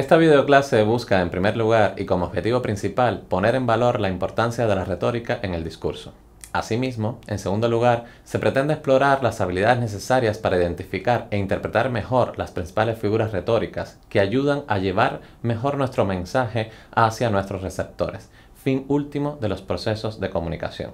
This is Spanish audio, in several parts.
Esta videoclase busca, en primer lugar y como objetivo principal, poner en valor la importancia de la retórica en el discurso. Asimismo, en segundo lugar, se pretende explorar las habilidades necesarias para identificar e interpretar mejor las principales figuras retóricas que ayudan a llevar mejor nuestro mensaje hacia nuestros receptores, fin último de los procesos de comunicación.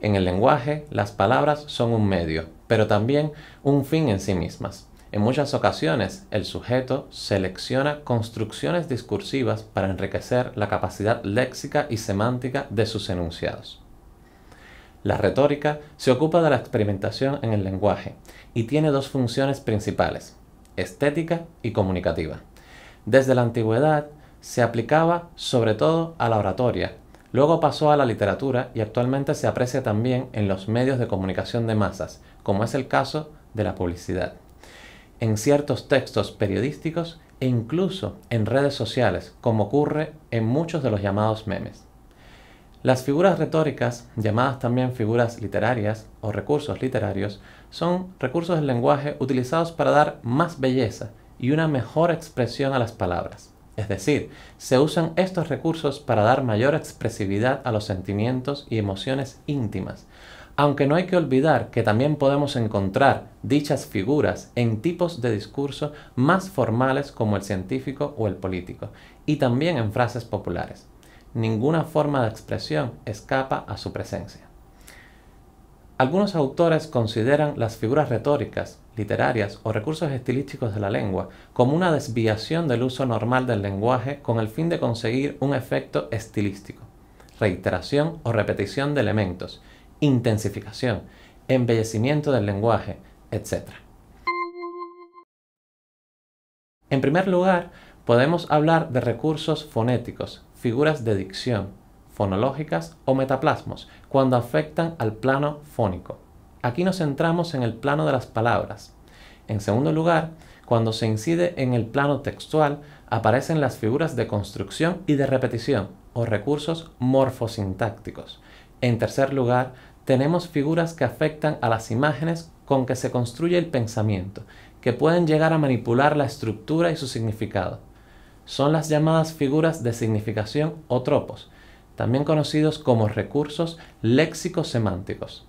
En el lenguaje, las palabras son un medio, pero también un fin en sí mismas. En muchas ocasiones, el sujeto selecciona construcciones discursivas para enriquecer la capacidad léxica y semántica de sus enunciados. La retórica se ocupa de la experimentación en el lenguaje y tiene dos funciones principales, estética y comunicativa. Desde la antigüedad se aplicaba sobre todo a la oratoria, luego pasó a la literatura y actualmente se aprecia también en los medios de comunicación de masas, como es el caso de la publicidad en ciertos textos periodísticos e incluso en redes sociales, como ocurre en muchos de los llamados memes. Las figuras retóricas, llamadas también figuras literarias o recursos literarios, son recursos del lenguaje utilizados para dar más belleza y una mejor expresión a las palabras. Es decir, se usan estos recursos para dar mayor expresividad a los sentimientos y emociones íntimas, aunque no hay que olvidar que también podemos encontrar dichas figuras en tipos de discurso más formales como el científico o el político, y también en frases populares. Ninguna forma de expresión escapa a su presencia. Algunos autores consideran las figuras retóricas, literarias o recursos estilísticos de la lengua como una desviación del uso normal del lenguaje con el fin de conseguir un efecto estilístico, reiteración o repetición de elementos, intensificación, embellecimiento del lenguaje, etc. En primer lugar, podemos hablar de recursos fonéticos, figuras de dicción, fonológicas o metaplasmos, cuando afectan al plano fónico. Aquí nos centramos en el plano de las palabras. En segundo lugar, cuando se incide en el plano textual, aparecen las figuras de construcción y de repetición, o recursos morfosintácticos. En tercer lugar, tenemos figuras que afectan a las imágenes con que se construye el pensamiento, que pueden llegar a manipular la estructura y su significado. Son las llamadas figuras de significación o tropos, también conocidos como recursos léxico semánticos.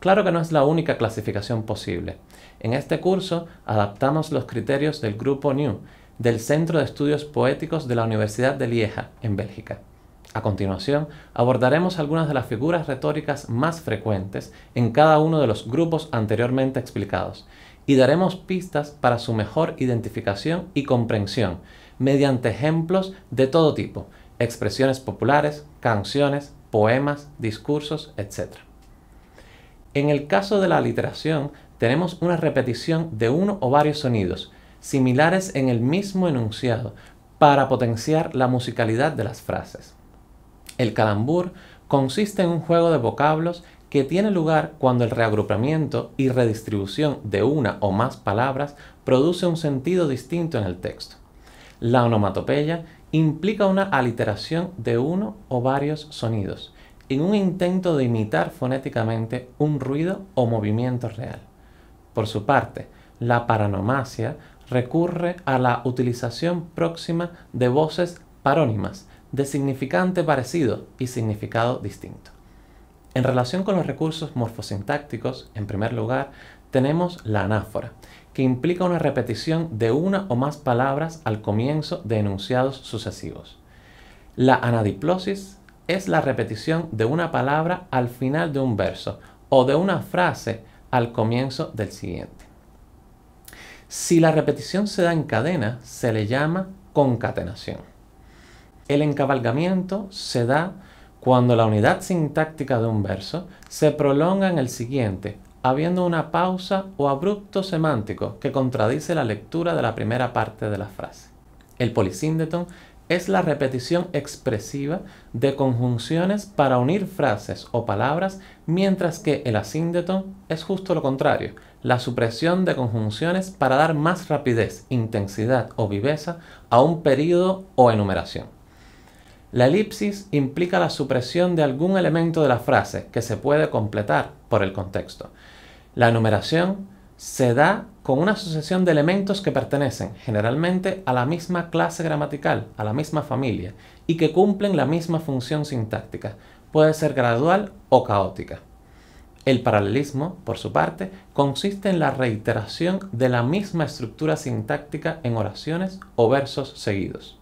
Claro que no es la única clasificación posible. En este curso adaptamos los criterios del Grupo New, del Centro de Estudios Poéticos de la Universidad de Lieja, en Bélgica. A continuación, abordaremos algunas de las figuras retóricas más frecuentes en cada uno de los grupos anteriormente explicados y daremos pistas para su mejor identificación y comprensión mediante ejemplos de todo tipo, expresiones populares, canciones, poemas, discursos, etc. En el caso de la literación, tenemos una repetición de uno o varios sonidos, similares en el mismo enunciado, para potenciar la musicalidad de las frases. El calambur consiste en un juego de vocablos que tiene lugar cuando el reagrupamiento y redistribución de una o más palabras produce un sentido distinto en el texto. La onomatopeya implica una aliteración de uno o varios sonidos, en un intento de imitar fonéticamente un ruido o movimiento real. Por su parte, la paranomasia recurre a la utilización próxima de voces parónimas de significante parecido y significado distinto. En relación con los recursos morfosintácticos, en primer lugar, tenemos la anáfora, que implica una repetición de una o más palabras al comienzo de enunciados sucesivos. La anadiplosis es la repetición de una palabra al final de un verso o de una frase al comienzo del siguiente. Si la repetición se da en cadena, se le llama concatenación. El encabalgamiento se da cuando la unidad sintáctica de un verso se prolonga en el siguiente, habiendo una pausa o abrupto semántico que contradice la lectura de la primera parte de la frase. El polisíndeton es la repetición expresiva de conjunciones para unir frases o palabras, mientras que el asíndeton es justo lo contrario, la supresión de conjunciones para dar más rapidez, intensidad o viveza a un período o enumeración. La elipsis implica la supresión de algún elemento de la frase que se puede completar por el contexto. La numeración se da con una sucesión de elementos que pertenecen generalmente a la misma clase gramatical, a la misma familia, y que cumplen la misma función sintáctica. Puede ser gradual o caótica. El paralelismo, por su parte, consiste en la reiteración de la misma estructura sintáctica en oraciones o versos seguidos.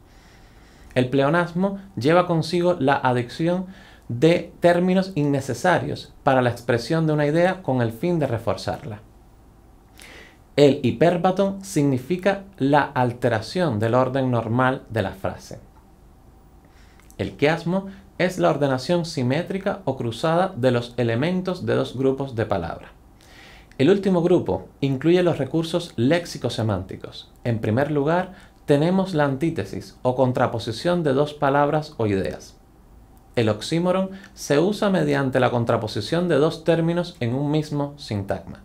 El pleonasmo lleva consigo la adicción de términos innecesarios para la expresión de una idea con el fin de reforzarla. El hiperbatón significa la alteración del orden normal de la frase. El quiasmo es la ordenación simétrica o cruzada de los elementos de dos grupos de palabra. El último grupo incluye los recursos léxico-semánticos, en primer lugar tenemos la antítesis o contraposición de dos palabras o ideas. El oxímoron se usa mediante la contraposición de dos términos en un mismo sintagma.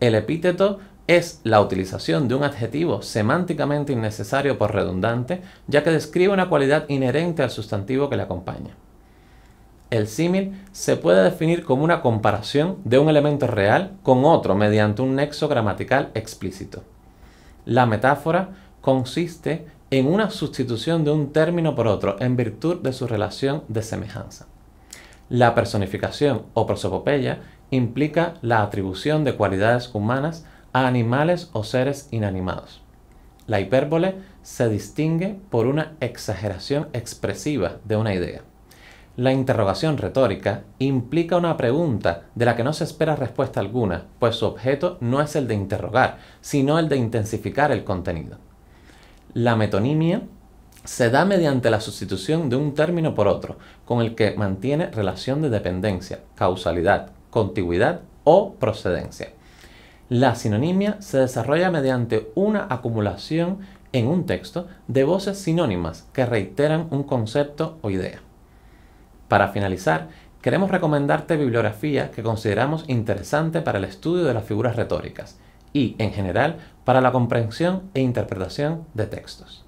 El epíteto es la utilización de un adjetivo semánticamente innecesario por redundante, ya que describe una cualidad inherente al sustantivo que le acompaña. El símil se puede definir como una comparación de un elemento real con otro mediante un nexo gramatical explícito. La metáfora consiste en una sustitución de un término por otro en virtud de su relación de semejanza. La personificación o prosopopeya implica la atribución de cualidades humanas a animales o seres inanimados. La hipérbole se distingue por una exageración expresiva de una idea. La interrogación retórica implica una pregunta de la que no se espera respuesta alguna, pues su objeto no es el de interrogar, sino el de intensificar el contenido. La metonimia se da mediante la sustitución de un término por otro, con el que mantiene relación de dependencia, causalidad, contigüidad o procedencia. La sinonimia se desarrolla mediante una acumulación en un texto de voces sinónimas que reiteran un concepto o idea. Para finalizar, queremos recomendarte bibliografía que consideramos interesante para el estudio de las figuras retóricas y, en general, para la comprensión e interpretación de textos.